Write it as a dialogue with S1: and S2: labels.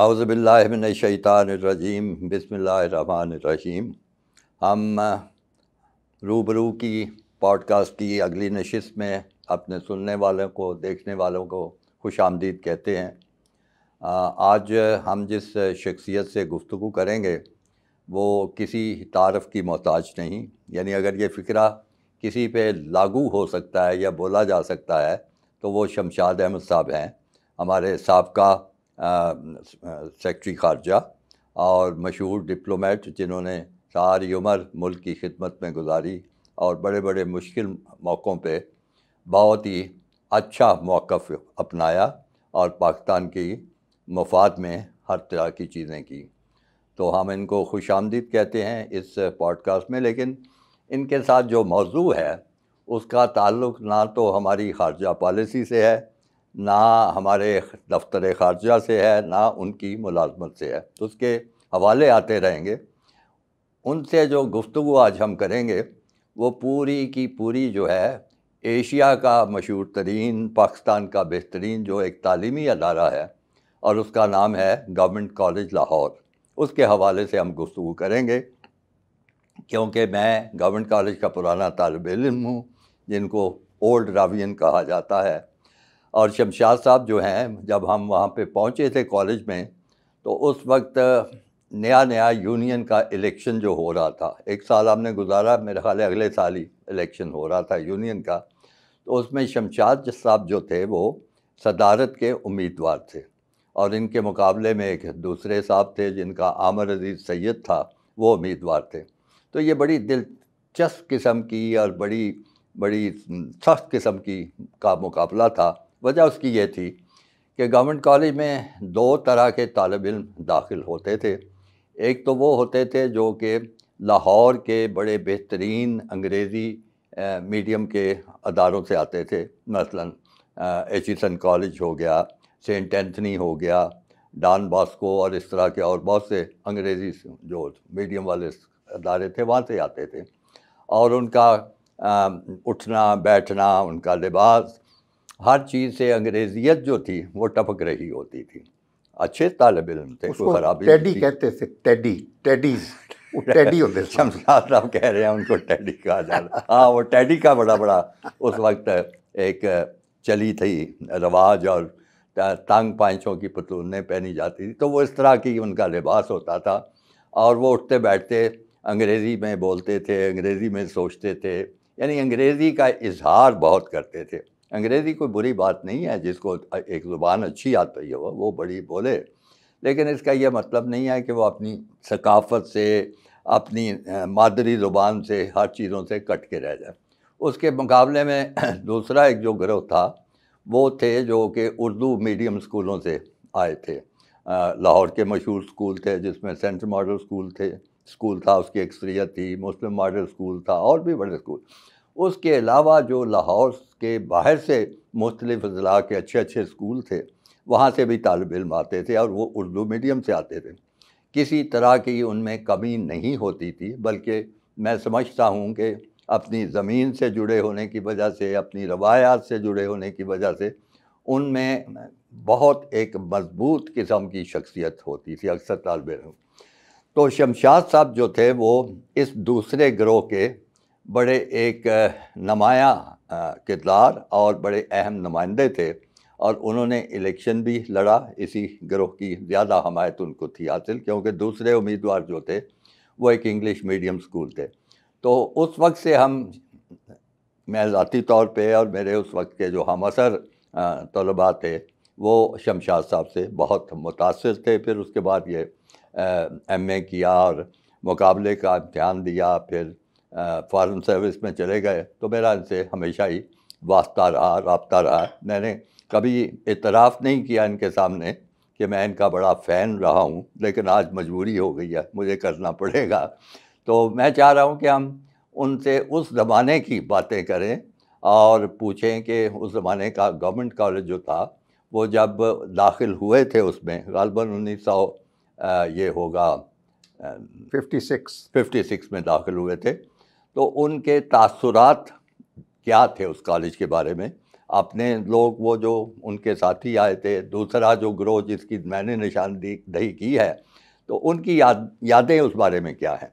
S1: अवज़बिल्लाशैतानरजीम बसमीम हम रूबरू की पॉडकास्ट की अगली नशस्त में अपने सुनने वालों को देखने वालों को खुश आमदीद कहते हैं आज हम जिस शख्सियत से गुफ्तु करेंगे वो किसी तारफ़ की मोहताज नहीं यानी अगर ये फ़िक्रा किसी पे लागू हो सकता है या बोला जा सकता है तो वो शमशाद अहमद साहब हैं हमारे सबका सेक्रटरी खारजा और मशहूर डिप्लोमेट जिन्होंने सारी उम्र मुल्क की खिदमत में गुजारी और बड़े बड़े मुश्किल मौक़ों पे बहुत ही अच्छा मौक़ अपनाया और पाकिस्तान की मफाद में हर तरह की चीज़ें की तो हम इनको खुश आमदीद कहते हैं इस पॉडकास्ट में लेकिन इनके साथ जो मौजू है उसका ताल्लुक़ ना तो हमारी खारजा पॉलिसी से है ना हमारे दफ्तर ख़ारजा से है ना उनकी मुलाजमत से है तो उसके हवाले आते रहेंगे उनसे जो गुफ्तु आज हम करेंगे वो पूरी की पूरी जो है एशिया का मशहूर तरीन पाकिस्तान का बेहतरीन जो एक तलीमी अदारा है और उसका नाम है गवर्नमेंट कॉलेज लाहौर उसके हवाले से हम गुफ्तु करेंगे क्योंकि मैं गवर्नमेंट कॉलेज का पुराना तालब इम हूँ जिनको ओल्ड रावियन कहा जाता है और शमशाद साहब जो हैं जब हम वहाँ पे पहुँचे थे कॉलेज में तो उस वक्त नया नया यूनियन का इलेक्शन जो हो रहा था एक साल हमने गुजारा मेरे ख्याल अगले साल ही इलेक्शन हो रहा था यूनियन का तो उसमें शमशाद साहब जो थे वो सदारत के उम्मीदवार थे और इनके मुकाबले में एक दूसरे साहब थे जिनका आमर अजीज़ सैद था वो उम्मीदवार थे तो ये बड़ी दिलचस्प किस्म की और बड़ी बड़ी सख्त किस्म की का मुकाबला था वजह उसकी ये थी कि गवर्नमेंट कॉलेज में दो तरह के तलब इम दाखिल होते थे एक तो वो होते थे जो कि लाहौर के बड़े बेहतरीन अंग्रेज़ी मीडियम के अदारों से आते थे मसलन सन कॉलेज हो गया सेंट एंथनी हो गया डॉन बॉस्को और इस तरह के और बहुत से अंग्रेज़ी जो मीडियम वाले अदारे थे वहाँ से आते थे और उनका आ, उठना बैठना उनका लिबास हर चीज़ से अंग्रेजियत जो थी वो टपक रही होती थी अच्छे तालब इम थे उसको खराबी टेडी कहते थे टेडी टेडीज टेडी होते शमशाद साहब कह रहे हैं उनको टेडी कहा जा रहा हाँ वो टेडी का बड़ा बड़ा उस वक्त एक चली थी रवाज और टांग पाइचों की पतूने पहनी जाती थी तो वो इस तरह की उनका लिबास होता था और वो उठते बैठते अंग्रेज़ी में बोलते थे अंग्रेज़ी में सोचते थे यानी अंग्रेज़ी का इजहार बहुत करते थे अंग्रेज़ी कोई बुरी बात नहीं है जिसको एक ज़ुबान अच्छी आती है वो वो बड़ी बोले लेकिन इसका यह मतलब नहीं है कि वो अपनी सकाफत से अपनी मादरी ज़ुबान से हर चीज़ों से कट के रह जाए उसके मुकाबले में दूसरा एक जो ग्रोह था वो थे जो कि उर्दू मीडियम स्कूलों से आए थे लाहौर के मशहूर स्कूल थे जिसमें सेंट मॉडल स्कूल थे स्कूल था उसकी अक्सरियत थी मुस्लिम मॉडल स्कूल था और भी बड़े स्कूल उसके अलावा जो लाहौर के बाहर से मुख्तलिफ अजला के अच्छे अच्छे स्कूल थे वहाँ से भी तालब इम आते थे और वो उर्दू मीडियम से आते थे किसी तरह की उनमें कमी नहीं होती थी बल्कि मैं समझता हूँ कि अपनी ज़मीन से जुड़े होने की वजह से अपनी रवायात से जुड़े होने की वजह से उनमें बहुत एक मजबूत किस्म की शख्सियत होती थी अक्सर तालब तो शमशाद साहब जो थे वो इस दूसरे ग्रोह के बड़े एक नमाया किरदार और बड़े अहम नुमाइंदे थे और उन्होंने इलेक्शन भी लड़ा इसी ग्रोह की ज़्यादा हमायत उनको थी हासिल क्योंकि दूसरे उम्मीदवार जो थे वो एक इंग्लिश मीडियम स्कूल थे तो उस वक्त से हम मैं ज़ाती तौर पे और मेरे उस वक्त के जो हम असर तलबा थे वो शमशाद साहब से बहुत मुतासर थे फिर उसके बाद ये एम ए किया और मुकाबले का ध्यान दिया फिर फॉरेन सर्विस में चले गए तो मेरा इनसे हमेशा ही वास्ता रहा रबता रहा मैंने कभी इतराफ़ नहीं किया इनके सामने कि मैं इनका बड़ा फ़ैन रहा हूँ लेकिन आज मजबूरी हो गई है मुझे करना पड़ेगा तो मैं चाह रहा हूँ कि हम उनसे उस ज़माने की बातें करें और पूछें कि उस ज़माने का गवर्नमेंट कॉलेज जो था वो जब दाखिल हुए थे उसमें गालबा उन्नीस सौ ये होगा फिफ्टी सिक्स फिफ्टी सिक्स में दाखिल हुए थे तो उनके तासुरात क्या थे उस कॉलेज के बारे में अपने लोग वो जो उनके साथी आए थे दूसरा जो ग्रोह जिसकी मैंने निशानदेही की है तो उनकी याद यादें उस बारे में क्या हैं